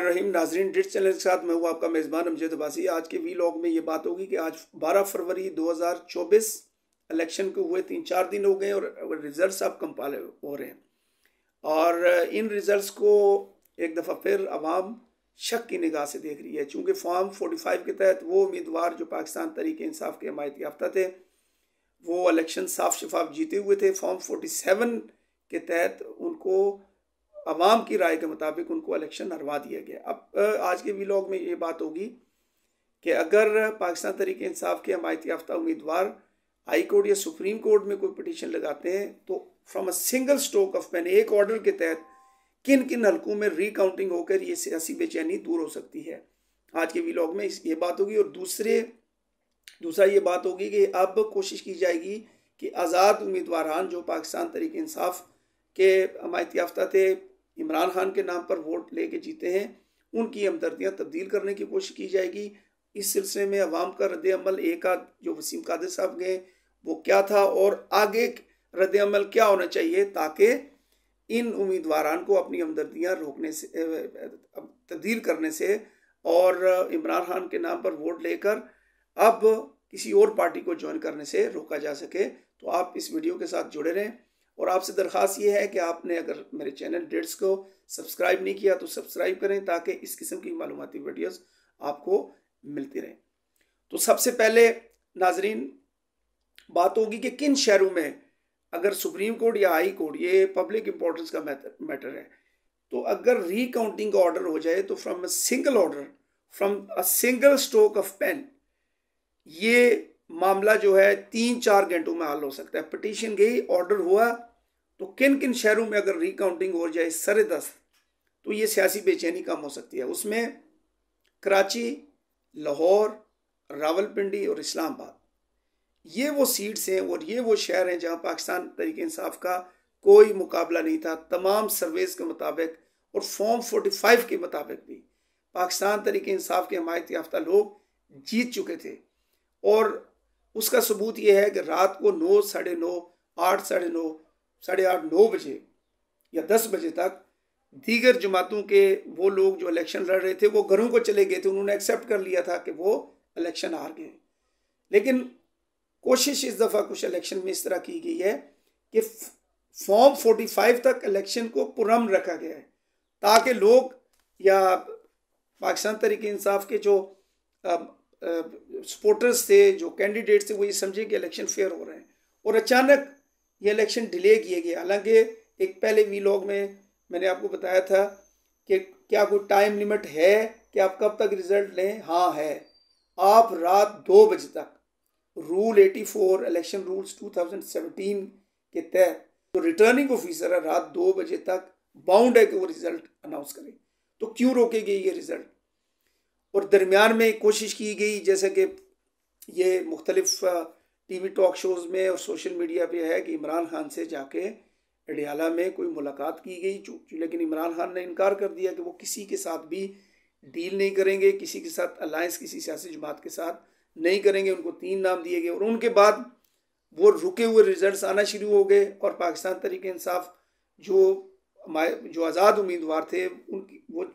रहीम नाजरीन डिट चैनल के साथ मैं हूँ आपका मेज़बान अमजद अबासी आज के वी लॉग में ये बात होगी कि आज 12 फरवरी 2024 इलेक्शन के हुए तीन चार दिन हो गए और रिजल्ट्स अब कंपाल हो रहे हैं और uh, इन रिजल्ट्स को एक दफ़ा फिर अवाम शक की निगाह से देख रही है चूँकि फॉर्म 45 के तहत वो उम्मीदवार जो पाकिस्तान तरीक इंसाफ के हमायत याफ्ता थे वो इलेक्शन साफ शफाफ जीते हुए थे फॉर्म 47 के तहत उनको आवाम की राय के मुताबिक उनको इलेक्शन हरवा दिया गया अब आज के व्लॉग में ये बात होगी कि अगर पाकिस्तान तरीके इंसाफ के हमायत याफ्ता उम्मीदवार हाई कोर्ट या सुप्रीम कोर्ट में कोई पटिशन लगाते हैं तो from a single stroke of pen एक ऑर्डर के तहत किन किन हलकों में रिकाउंटिंग होकर ये सियासी बेचैनी दूर हो सकती है आज के व्लॉग में ये बात होगी और दूसरे दूसरा ये बात होगी कि अब कोशिश की जाएगी कि आज़ाद उम्मीदवार जो पाकिस्तान तरीके इंसाफ के हमायत याफ्ता थे इमरान खान के नाम पर वोट लेके जीते हैं उनकी हमदर्दियाँ तब्दील करने की कोशिश की जाएगी इस सिलसिले में अवाम का रद्द अमल एक आध जो वसीम कादिर साहब गए वो क्या था और आगे रद्द अमल क्या होना चाहिए ताकि इन उम्मीदवार को अपनी हमदर्दियाँ रोकने से तब्दील करने से और इमरान खान के नाम पर वोट लेकर अब किसी और पार्टी को ज्वाइन करने से रोका जा सके तो आप इस वीडियो के साथ जुड़े रहें और आपसे दरख्वास्त ये है कि आपने अगर मेरे चैनल डेट्स को सब्सक्राइब नहीं किया तो सब्सक्राइब करें ताकि इस किस्म की मालूमती वीडियोस आपको मिलती रहें तो सबसे पहले नाजरीन बात होगी कि किन शहरों में अगर सुप्रीम कोर्ट या हाई कोर्ट ये पब्लिक इंपॉर्टेंस का मैटर है तो अगर रिकाउंटिंग का ऑर्डर हो जाए तो from a single order from a single stroke of pen ये मामला जो है तीन चार घंटों में हल हो सकता है पटिशन गई ऑर्डर हुआ तो किन किन शहरों में अगर रिकाउंटिंग हो जाए सरे दस तो ये सियासी बेचैनी कम हो सकती है उसमें कराची लाहौर रावलपिंडी और इस्लामाबाद ये वो सीट्स हैं और ये वो शहर हैं जहां पाकिस्तान तरीके इंसाफ का कोई मुकाबला नहीं था तमाम सर्वेज के मुताबिक और फॉर्म 45 के मुताबिक भी पाकिस्तान तरीके इंसाफ के हमायत याफ्ता लोग जीत चुके थे और उसका सबूत यह है कि रात को नौ साढ़े नौ आठ साढ़े नौ साढ़े आठ नौ बजे या दस बजे तक दीगर जमातों के वो लोग जो इलेक्शन लड़ रहे थे वो घरों को चले गए थे उन्होंने एक्सेप्ट कर लिया था कि वो इलेक्शन हार गए लेकिन कोशिश इस दफ़ा कुछ इलेक्शन में इस तरह की गई है कि फॉर्म 45 तक इलेक्शन को पुरम रखा गया है ताकि लोग या पाकिस्तान तरीके इंसाफ के जो सपोर्टर्स थे जो कैंडिडेट्स थे वो ये समझे कि इलेक्शन फेयर हो रहे हैं और अचानक ये इलेक्शन डिले किए गए हालांकि एक पहले वी लॉग में मैंने आपको बताया था कि क्या कोई टाइम लिमिट है कि आप कब तक रिजल्ट लें हाँ है आप रात दो बजे तक रूल 84 इलेक्शन रूल्स 2017 के तहत जो तो रिटर्निंग ऑफिसर है रात दो बजे तक बाउंड है कि वो रिजल्ट अनाउंस करें तो क्यों रोके गए ये रिजल्ट और दरमियान में कोशिश की गई जैसे कि ये मुख्तलिफ़ टीवी टॉक शोज़ में और सोशल मीडिया पे है कि इमरान खान से जाके अडियाला में कोई मुलाकात की गई लेकिन इमरान खान ने इनकार कर दिया कि वो किसी के साथ भी डील नहीं करेंगे किसी के साथ अलायंस किसी सियासी जमात के साथ नहीं करेंगे उनको तीन नाम दिए गए और उनके बाद वो रुके हुए रिजल्ट्स आना शुरू हो गए और पाकिस्तान तरीके इंसाफ जो जो आज़ाद उम्मीदवार थे उनकी वो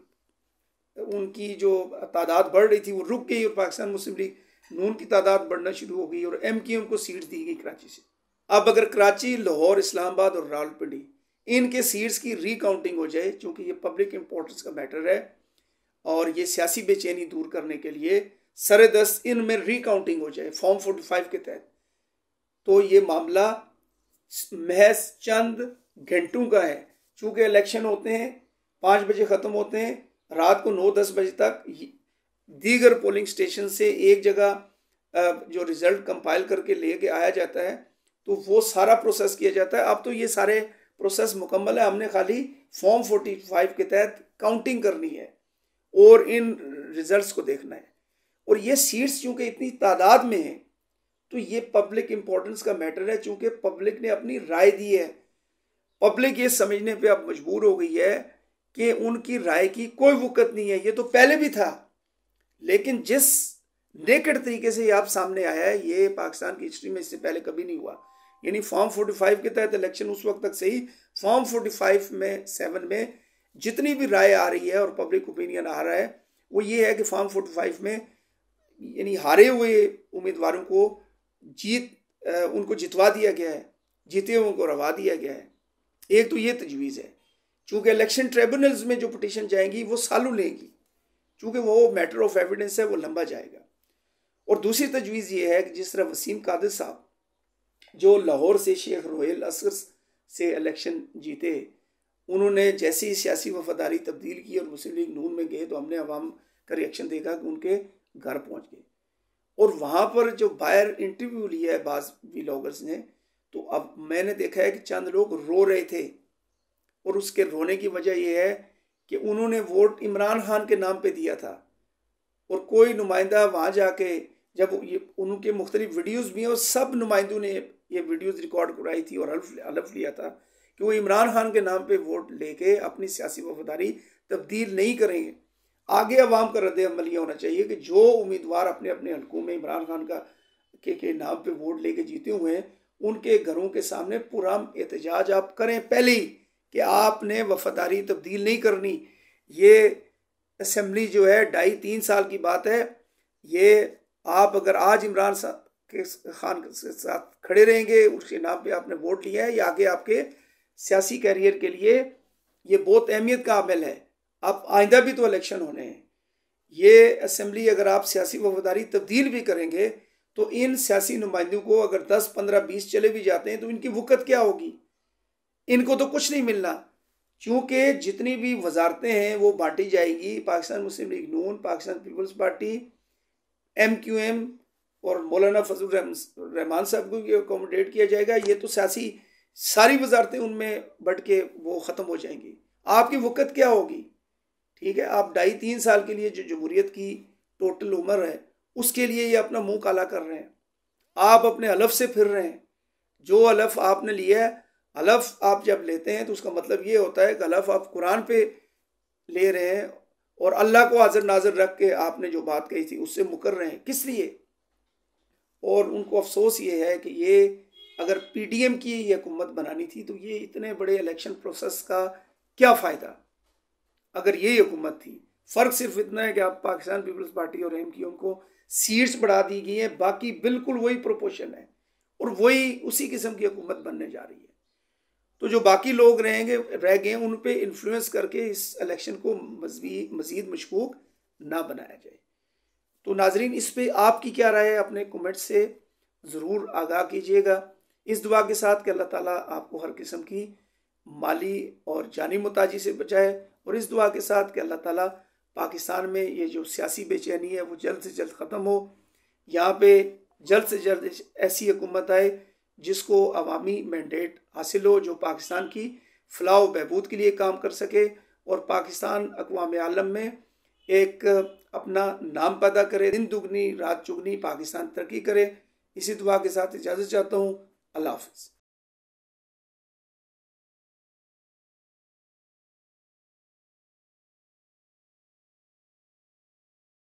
उनकी जो तादाद बढ़ रही थी वो रुक गई और पाकिस्तान मुस्लिम लीग नून की तादाद बढ़ना शुरू हो गई और एम की एम को सीट दी गई कराची से अब अगर कराची लाहौर इस्लामाबाद और रावलपिंडी इनके सीट्स की रिकाउंटिंग हो जाए चूँकि ये पब्लिक इम्पोर्टेंस का मैटर है और ये सियासी बेचैनी दूर करने के लिए सरदस्त में रिकाउंटिंग हो जाए फॉर्म फोर्टी फाइव के तहत तो ये मामला महज चंद घंटों का है चूँकि इलेक्शन होते हैं पाँच बजे ख़त्म होते हैं रात को नौ दस बजे तक दीगर पोलिंग स्टेशन से एक जगह जो रिज़ल्ट कंपाइल करके लेके आया जाता है तो वो सारा प्रोसेस किया जाता है अब तो ये सारे प्रोसेस मुकम्मल है हमने खाली फॉर्म फोर्टी फाइव के तहत काउंटिंग करनी है और इन रिजल्ट्स को देखना है और ये सीट्स चूँकि इतनी तादाद में है तो ये पब्लिक इम्पोर्टेंस का मैटर है चूँकि पब्लिक ने अपनी राय दी है पब्लिक ये समझने पे अब मजबूर हो गई है कि उनकी राय की कोई वक़्त नहीं है ये तो पहले भी था लेकिन जिस नेकेड तरीके से ये आप सामने आया है ये पाकिस्तान की हिस्ट्री में इससे पहले कभी नहीं हुआ यानी फॉर्म 45 के तहत इलेक्शन उस वक्त तक से ही फॉर्म 45 में सेवन में जितनी भी राय आ रही है और पब्लिक ओपिनियन आ रहा है वो ये है कि फॉर्म 45 में यानी हारे हुए उम्मीदवारों को जीत उनको जितवा दिया गया है जीते हुए उनको रवा दिया गया है एक तो ये तजवीज़ है चूँकि इलेक्शन ट्रिब्यूनल्स में जो पटिशन जाएंगी वो सालों लेंगी चूँकि वो मैटर ऑफ एविडेंस है वो लंबा जाएगा और दूसरी तजवीज़ ये है कि जिस तरह वसीम कादिर साहब जो लाहौर से शेख रोहेल असगर से इलेक्शन जीते उन्होंने जैसी सियासी वफादारी तब्दील की और मुस्लिम लीग नून में गए तो हमने अवाम का रिएक्शन देखा कि उनके घर पहुंच गए और वहाँ पर जो बायर इंटरव्यू लिया है बाज ब्लॉगर्स ने तो अब मैंने देखा है कि चंद लोग रो रहे थे और उसके रोने की वजह यह है कि उन्होंने वोट इमरान खान के नाम पे दिया था और कोई नुमाइंदा वहाँ जाके जब ये उनके मुख्तलिफ वीडियोज़ भी हैं और सब नुमाइंदों ने ये वीडियोज़ रिकॉर्ड कराई थी और हल्फ हल्फ लिया था कि वो इमरान खान के नाम पे वोट लेके अपनी सियासी वफादारी तब्दील नहीं करेंगे आगे अवाम का रद्द अमल यह होना चाहिए कि जो उम्मीदवार अपने अपने हल्कों में इमरान खान का के के नाम पे वोट लेके जीते हुए हैं उनके घरों के सामने पूरा एहतजाज आप करें पहले ही कि आपने वफादारी तब्दील नहीं करनी ये असम्बली जो है ढाई तीन साल की बात है ये आप अगर आज इमरान साहब के खान के साथ खड़े रहेंगे उसके नाम पे आपने वोट लिया है या आगे आपके सियासी कैरियर के लिए ये बहुत अहमियत का अमल है आप आइंदा भी तो इलेक्शन होने हैं ये असम्बली अगर आप सियासी वफादारी तब्दील भी करेंगे तो इन सियासी नुमाइंदों को अगर दस पंद्रह बीस चले भी जाते हैं तो इनकी वक़्त क्या होगी इनको तो कुछ नहीं मिलना क्योंकि जितनी भी वजारतें हैं वो बांटी जाएगी Pakistan Muslim League Noon Pakistan Peoples Party M Q M और मौलाना फजल रहमान साहब को अकोमोडेट किया जाएगा ये तो सियासी सारी वजारतें उनमें बढ़ के वो ख़त्म हो जाएंगी आपकी वक़्त क्या होगी ठीक है आप ढाई तीन साल के लिए जो जमहूरीत की टोटल उम्र है उसके लिए ये अपना मुंह काला कर रहे हैं आप अपने अलफ से फिर रहे हैं जो अलफ आपने लिया है हलफ आप जब लेते हैं तो उसका मतलब ये होता है कि हलफ आप कुरान पे ले रहे हैं और अल्लाह को हाजिर नाजर रख के आपने जो बात कही थी उससे मुकर रहे हैं किस लिए और उनको अफसोस ये है कि ये अगर पीडीएम की ये हुकूमत बनानी थी तो ये इतने बड़े इलेक्शन प्रोसेस का क्या फ़ायदा अगर ये हुकूमत थी फ़र्क सिर्फ इतना है कि आप पाकिस्तान पीपल्स पार्टी और एम की उनको सीट्स बढ़ा दी गई हैं बाकी बिल्कुल वही प्रोपोर्शन है और वही उसी किस्म की हुकूमत बनने जा रही है तो जो बाकी लोग रहेंगे रह गए उन पर इन्फ्लुएंस करके इस इलेक्शन को मजबी मजीद मशकूक ना बनाया जाए तो नाजरीन इस पर आपकी क्या राय है अपने कमेंट से ज़रूर आगाह कीजिएगा इस दुआ के साथ कि अल्लाह ताला आपको हर किस्म की माली और जानी मुताजी से बचाए और इस दुआ के साथ कि अल्लाह ताला पाकिस्तान में ये जो सियासी बेचैनी है वो जल्द से जल्द ख़त्म हो यहाँ पे जल्द से जल्द ऐसी हुकूमत आए जिसको अवामी मैंडेट हासिल हो जो पाकिस्तान की फलाह बहबूद के लिए काम कर सके और पाकिस्तान अकवाम आलम में एक अपना नाम पैदा करे दिन दुगनी रात चुगनी पाकिस्तान तरक्की करे इसी दुआ के साथ इजाज़त चाहता हूँ अल्लाह हाफिज़